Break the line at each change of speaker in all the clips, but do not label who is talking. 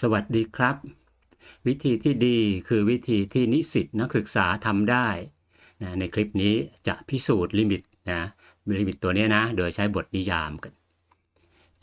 สวัสดีครับ วิธีที่ดีคือวิธีที่นิสิตนักศึกษาทำได้นะในคลิปนี้จะพิสูจน์ลิมิตนะลิมิตตัวนี้นะโดยใช้บทนิยามกัน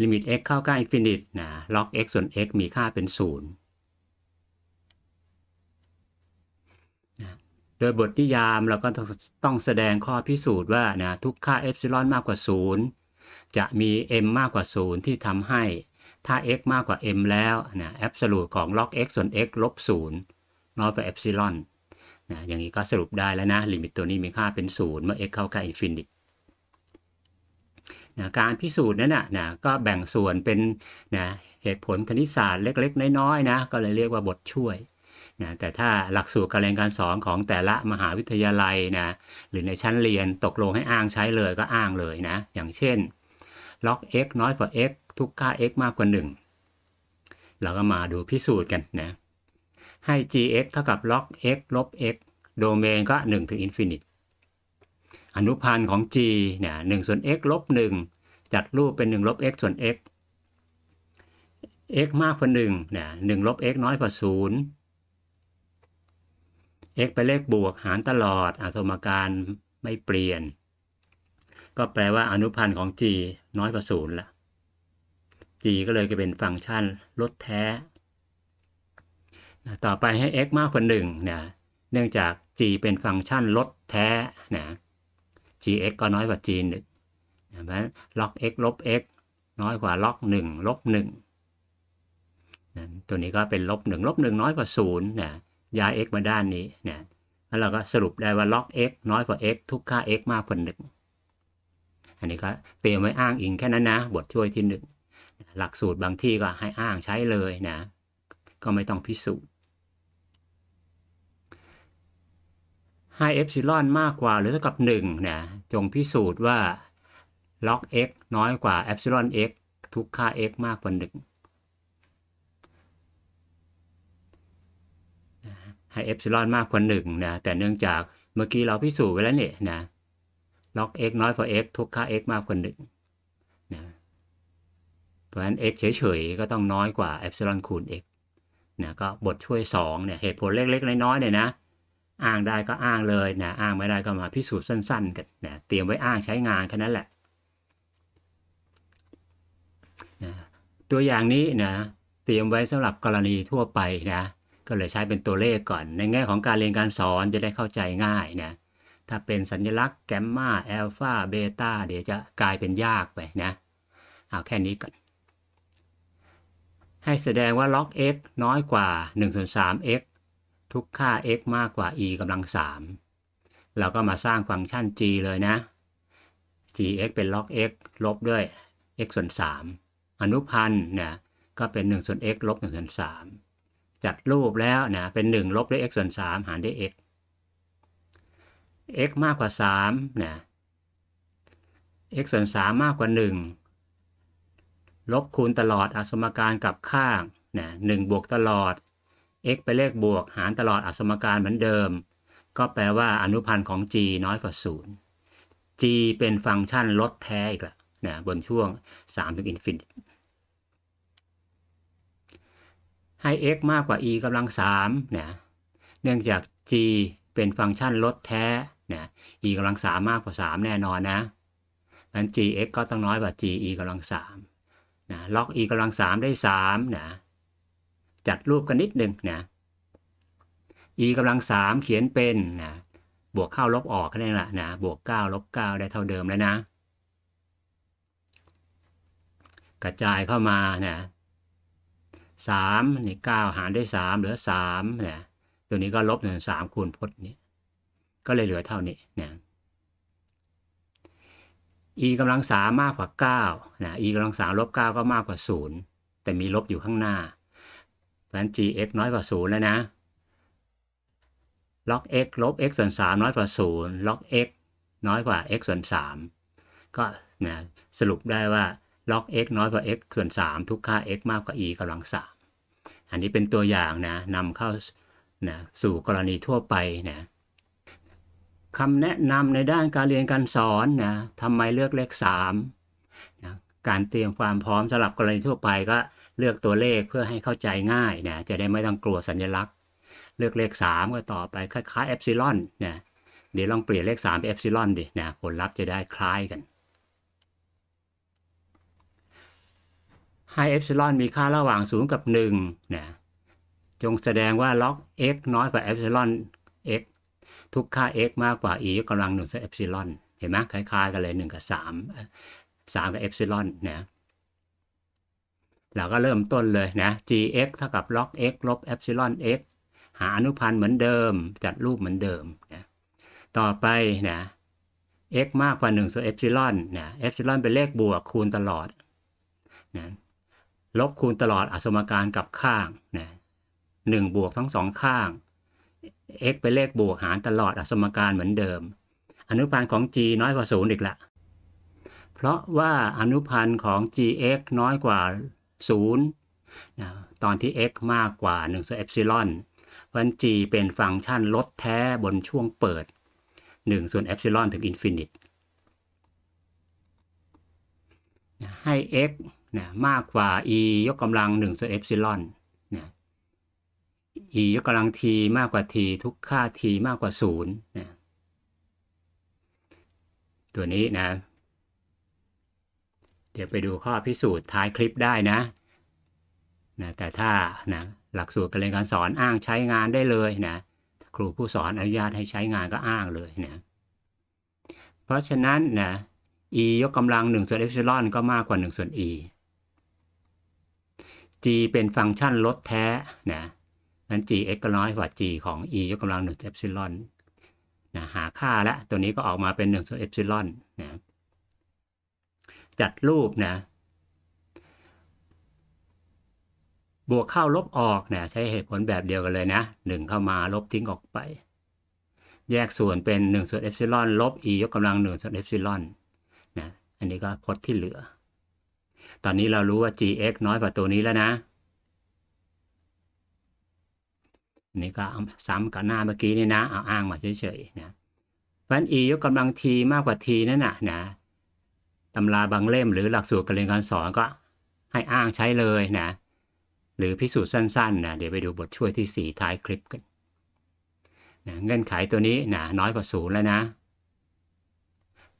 ลิมิต x เข้าใกล้อินฟินิตนะล็อก x ส่วน x มีค่าเป็น0นะโดยบทนิยามเราก็ต้องแสดงข้อพิสูจน์ว่านะทุกค่าเอฟซิลอนมากกว่า 0 จะมี m มากกว่า 0 ที่ทำให้ถ้า x มากกว่า m แล้วนะแอบสูตรของล็อก x ส่วน x ลบ0น้อยกว่าเอฟซิลอนนะอย่างนี้ก็สรุปได้แล้วนะ ลิมิตตัวนี้มีค่าเป็น 0 เมื่อ x เข้าใกล้อินฟินิตนะการพิสูจน์นั้นนะนะก็แบ่งส่วนเป็นนะเหตุผลคณิตศาสตร์เล็กๆ น้อยๆนะ ก็เลยเรียกว่าบทช่วยนะแต่ถ้าหลักสูตรการเรียนการสอนของแต่ละมหาวิทยาลัยนะหรือในชั้นเรียนตกลงให้อ้างใช้เลยก็อ้างเลยนะ อย่างเช่นล็อก x น้อยกว่า x ทุกค่า x มากกว่า 1 เราก็มาดูพิสูจน์กันนะ ให้ gx เท่ากับล็อก x ลบ x โดเมนก็ 1 ถึงอินฟินิต อนุพันธ์ของ g เนี่ย1ส่วน x ลบ 1 จัดรูปเป็น 1 ลบ x ส่วน x x มากกว่า1เนี่ย1ลบ x น้อยกว่า 0 x ไปเลขบวกหารตลอดอสมการไม่เปลี่ยนก็แปลว่าอนุพันธ์ของ g น้อยกว่าศูนย์ละ g ก็เลยจะเป็นฟังก์ชันลดแท้ ต่อไปให้ x มากกว่าหนึ่งเนี่ยเนื่องจาก g เป็นฟังก์ชันลดแท้นะ gx ก็น้อยกว่า g 1น่นะครับ log x ลบ x น้อยกว่า log 1ลบ1นะตัวนี้ก็เป็นลบ1ลบ1น้อยกว่า0นะย้าย x มาด้านนี้นะแล้วเราก็สรุปได้ว่า log x น้อยกว่า x ทุกค่า x มากกว่า 1อันนี้ก็เตรียมไว้อ้างอิงแค่นั้นนะบทช่วยที่หนึ่งหลักสูตรบางที่ก็ให้อ้างใช้เลยนะก็ไม่ต้องพิสูจน์ให้เอฟซิลอนมากกว่า หรือเท่ากับ1นะจงพิสูจน์ว่าล็อก x น้อยกว่าเอฟซิลอน x ทุกค่า x มากกว่า1ให้เอฟซิลอนมากกว่า1นะแต่เนื่องจากเมื่อกี้เราพิสูจน์ไว้แล้วเนี่ยนะล็อก x น้อยกว่า x ทุกค่า x มากกว่าหนึ่งนะเพราะฉะนั้น x เฉยๆก็ต้องน้อยกว่าเอ s ิลอนคูณ x นะก็บทช่วย 2 เนี่ย เหตุผลเล็กๆ น้อยๆ เนี่ยนะ อ้างได้ก็อ้างเลยนะอ้างไม่ได้ก็มาพิสูจน์สั้นๆ กันนะเตรียมไว้อ้างใช้งานแค่นั้นแหละนะตัวอย่างนี้นะเตรียมไว้สำหรับกรณีทั่วไปนะก็เลยใช้เป็นตัวเลขก่อน ในแง่ของการเรียนการสอนจะได้เข้าใจง่ายนะถ้าเป็นสัญลักษณ์แกมมาเอลฟาเบต้าเดี๋ยวจะกลายเป็นยากไปนะเอาแค่นี้ก่อน ให้แสดงว่าล็อก x น้อยกว่า1ส่วน3 x ทุกค่า x มากกว่า e กำลัง 3 เราก็มาสร้างฟังก์ชัน g เลยนะ gx เป็นล็อก x ลบด้วย x ส่วน3อนุพันธ์เนี่ยก็เป็น1ส่วน x ลบ1ส่วน3จัดรูปแล้วนะเป็น 1 ลบด้วย x ส่วน3หารด้วย x x มากกว่า3นะ x ส่วน 3 มากกว่า 1 ลบคูณตลอดอสมการกับข้างนะ1บวกตลอด x ไปเลขบวกหารตลอดอสมการเหมือนเดิม ก็แปลว่าอนุพันธ์ของ g น้อยกว่า 0 g เป็นฟังก์ชันลดแท้อีกละนะบนช่วง3ถึง อินฟินิต ให้ x มากกว่า e กำลัง3นะเนื่องจาก g เป็นฟังก์ชันลดแท้นะ e กำลังสามากกว่า 3 แน่นอนนะนั้น gx ก็ต้องน้อยกว่า ge กำลังสามนะล็อก e กำลังสามได้3นะจัดรูปกันนิดหนึ่งนะ e กำลังสามเขียนเป็นนะบวกเข้าลบออกก็ได้ละนะ บวก 9 ลบ 9 ได้เท่าเดิมแล้วนะ กระจายเข้ามานะ3นี่9หารด้วย3เหลือ3นะตัวนี้ก็ลบหนึ่งสามคูณพจน์นี้ ก็เลยเหลือเท่านี้นะ e กำลังสามมากกว่า9นะ e กำลังสามลบ9ก็มากกว่า 0 แต่มีลบอยู่ข้างหน้าเพราะฉะนั้น gx น้อยกว่า0แล้วนะ log x ลบ x ส่วน3น้อยกว่า0 log x น้อยกว่า x ส่วน3ก็นะสรุปได้ว่า log x น้อยกว่า x ส่วน3ทุกค่า x มากกว่า e กำลังสามอันนี้เป็นตัวอย่างนะนำเข้านะสู่กรณีทั่วไปนะคำแนะนำในด้านการเรียนการสอนนะทำไมเลือกเลข3นะการเตรียมความพร้อมสำหรับกรณีทั่วไปก็เลือกตัวเลขเพื่อให้เข้าใจง่ายนะจะได้ไม่ต้องกลัวสัญลักษณ์ เลือกเลข 3 ก็ต่อไปคล้ายๆเอฟซิลอนนะเดี๋ยวลองเปลี่ยนเลข3เป็นเอฟซิลอนดินะผลลัพธ์จะได้คล้ายกันให้เอฟซิลอนมีค่าระหว่าง0กับ1นะจงแสดงว่าล็อก x น้อยกว่าเอ e ซิลอน x ทุกค่า x มากกว่า e ยกกำลังหนึ่งส่วนเอ e ซิลอนเห็นไหมคล้าย ๆกันเลย 1 กับ 3 3 กับเอฟซิลอนนะเราก็เริ่มต้นเลยนะ gx เท่ากับล็อก x ลบเอ p ซิลอน x หาอนุพันธ์เหมือนเดิม จัดรูปเหมือนเดิมนะต่อไปนะ x มากกว่า 1ส่วนเอฟซิลอนนะเอ e ซิลอนเป็นเลขบวกคูณตลอดนะลบคูณตลอดอสมการกลับข้างนะ1 บวกทั้งสองข้าง x เป็นเลขบวกหารตลอดอสมการเหมือนเดิม อนุพันธ์ของ g น้อยกว่า 0 อีกละเพราะว่าอนุพันธ์ของ gx น้อยกว่า0นะตอนที่ x มากกว่า 1 ส่วนเอปซิลอนวัน g เป็นฟังก์ชันลดแท้บนช่วงเปิด 1 ส่วนเอปซิลอนถึงอินฟินิตให้ x นะมากกว่า e ยกกำลัง 1 ส่วนเอปซิลอน e ยกกำลัง t มากกว่า t ทุกค่า t มากกว่า0นะตัวนี้นะ เดี๋ยวไปดูข้อพิสูจน์ท้ายคลิปได้นะนะแต่ถ้านะหลักสูตรการเรียนการสอนอ้างใช้งานได้เลยนะครูผู้สอนอนุญาตให้ใช้งานก็อ้างเลยนะ เพราะฉะนั้นนะ e ยกกำลัง 1 ส่วนเอฟซิลอนก็มากกว่า 1 ส่วน e g เป็นฟังก์ชันลดแท้นะนั้น gx ก็น้อยกว่า g ของ e ยกกำลังหนึ่งเอปซิลอนนะหาค่าละตัวนี้ก็ออกมาเป็น 1 ส่วนเอปซิลอนนะจัดรูปนะ บวกเข้าลบออกนะใช้เหตุผลแบบเดียวกันเลยนะ 1 เข้ามาลบทิ้งออกไป แยกส่วนเป็น 1 ส่วนเอปซิลอนลบ e ยกกำลัง 1 ส่วนเอปซิลอนนะอันนี้ก็พจน์ที่เหลือ ตอนนี้เรารู้ว่า gx น้อยกว่าตัวนี้แล้วนะนี่ก็ซ้ำกับหน้าเมื่อกี้นี่นะ เอาอ้างมาเฉยๆนะฟันอียกกำลังทีมากกว่าทีนั่นน่ะนะตำราบางเล่มหรือหลักสูตรการเรียนการสอนก็ให้อ้างใช้เลยนะ หรือพิสูจน์สั้นๆนะเดี๋ยวไปดูบทช่วยที่ 4 ท้ายคลิปกันนะเงื่อนไขตัวนี้นะน้อยกว่าศูนย์แล้วนะ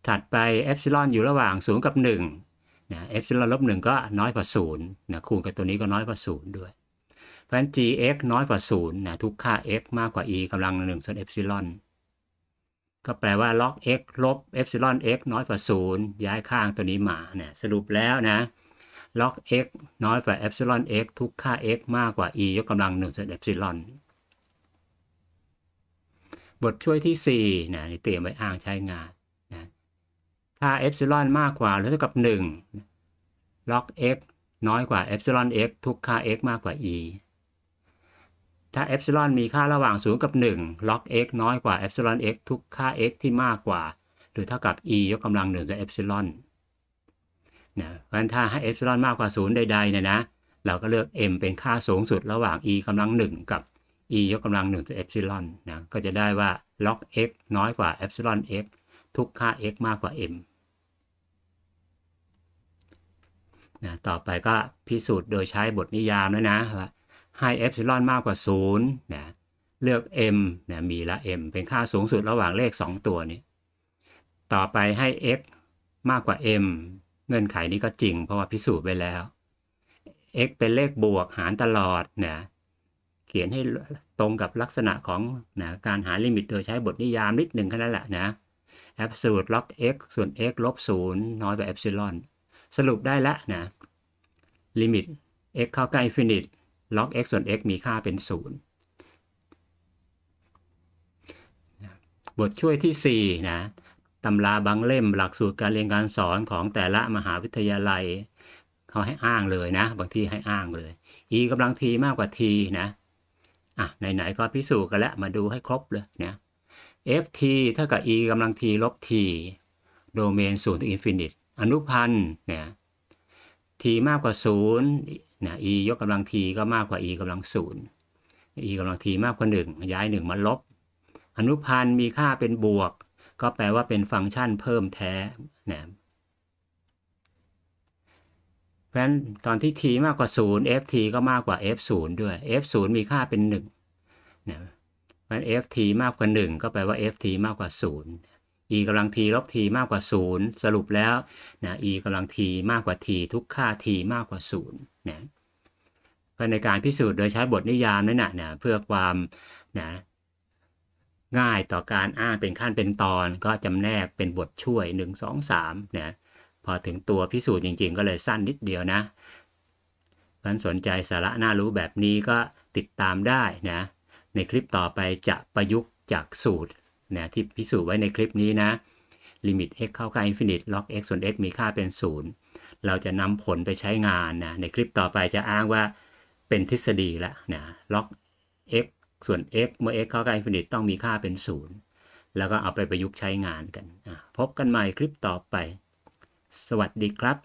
ถัดไปเอฟซิลอนอยู่ระหว่างศูนย์กับ1นะเอฟซิลอนลบหนึ่งก็น้อยกว่าศูนย์นะคูณกับตัวนี้ก็น้อยกว่าศูนย์ด้วยพราะฉะนั้น gx น้อยกว่า0นะทุกค่า x มากกว่า e กำลัง 1 ส่วน epsilon ก็แปลว่า log x ลบ epsilon x น้อยกว่า 0 ย้ายข้างตัวนี้มานะสรุปแล้วนะ log x น้อยกว่า epsilon x ทุกค่า x มากกว่า e ยกกำลัง 1 ส่วน epsilon บทช่วยที่ 4นะนี่เตรียมไว้อ้างใช้งานนะถ้า epsilon มากกว่าหรือเท่ากับ 1 log x น้อยกว่า epsilon x ทุกค่า x มากกว่า e ถ้าเอซิลอนมีค่าระหว่าง0กับ1ล็อก x น้อยกว่าเอซิลอน x ทุกค่า x ที่มากกว่า หรือเท่ากับ e ยกกำลังหนึ่งต่อเอซิลอนนะเพราะฉะนั้นถ้าให้เอซิลอนมากกว่า0ใดๆเนี่ยนะ เราก็เลือก m เป็นค่าสูงสุดระหว่าง e กำลังหนึ่งกับ e ยกกำลังหนึ่งต่อเอซิลอนนะ ก็จะได้ว่าล็อก x น้อยกว่าเอซิลอน x ทุกค่า x มากกว่า m นะ ต่อไปก็พิสูจน์โดยใช้บทนิยามแล้วนะว่าให้เอฟซิลอนมากกว่า0นะเลือก m นะมีละ m เป็นค่าสูงสุดระหว่างเลข 2 ตัวนี้ ต่อไปให้ x มากกว่า m เงื่อนไขนี้ก็จริงเพราะว่าพิสูจน์ไปแล้ว x เป็นเลขบวกหารตลอดนะเขียนให้ตรงกับลักษณะของนะการหาลิมิตโดยใช้บทนิยามนิดหนึ่งแค่นั้นแหละนะแอ s สูตร e log x ส่วน x ลบ0น้อยกว่า epsilon สรุปได้ละนะ ลิมิต x เข้าใกล้อินฟินิตล็อก x ส่วน x มีค่าเป็น 0 บทช่วยที่4นะ ตำราบางเล่มหลักสูตรการเรียนการสอนของแต่ละมหาวิทยาลัย เขาให้อ้างเลยนะ บางที่ให้อ้างเลย e กำลัง t มากกว่า t นะ อ่ะ ไหนๆ ก็พิสูจน์กันแล้วมาดูให้ครบเลยนะ ft เท่ากับ e กำลัง t ลบ t โดเมนศูนย์ถึงอินฟินิต อนุพันธ์เนี่ย t มากกว่า 0นะ e ยกกำลัง t ก็มากกว่า e กำลังศูนย์ e กำลัง t มากกว่า 1 ย้าย 1มาลบ อนุพันธ์มีค่าเป็นบวกก็แปลว่าเป็นฟังก์ชันเพิ่มแท้นะเพราะฉะนั้นตอนที่ t มากกว่า 0 ft ก็มากกว่า f 0ด้วย f 0มีค่าเป็น1นะเพราะฉะนั้น ft มากกว่า 1 ก็แปลว่า ft มากกว่า 0 e กำลัง t ลบ t มากกว่า 0 สรุปแล้วนะ e กำลัง t มากกว่า t ทุกค่า t มากกว่า0นะเพื่อในการพิสูจน์โดยใช้บทนิยามนั่นนะนะเพื่อความนะง่ายต่อการอ้างเป็นขั้นเป็นตอน ก็จำแนกเป็นบทช่วย 1 2 3นะพอถึงตัวพิสูจน์จริงๆ ก็เลยสั้นนิดเดียวนะท่านสนใจสาระน่ารู้แบบนี้ก็ติดตามได้นะในคลิปต่อไปจะประยุกต์จากสูตรนะที่พิสูจน์ไว้ในคลิปนี้นะ ลิมิต x เข้าค่า i n f i n i t ล log x ส่วน x มีค่าเป็น 0 เราจะนำผลไปใช้งานนะ ในคลิปต่อไปจะอ้างว่า เป็นทฤษฎีละนะ log x ส่วน x เมื่อ x เข้าใกล้อินฟินิต ต้องมีค่าเป็น 0 แล้วก็เอาไปประยุกต์ใช้งานกัน พบกันใหม่คลิปต่อไป สวัสดีครับ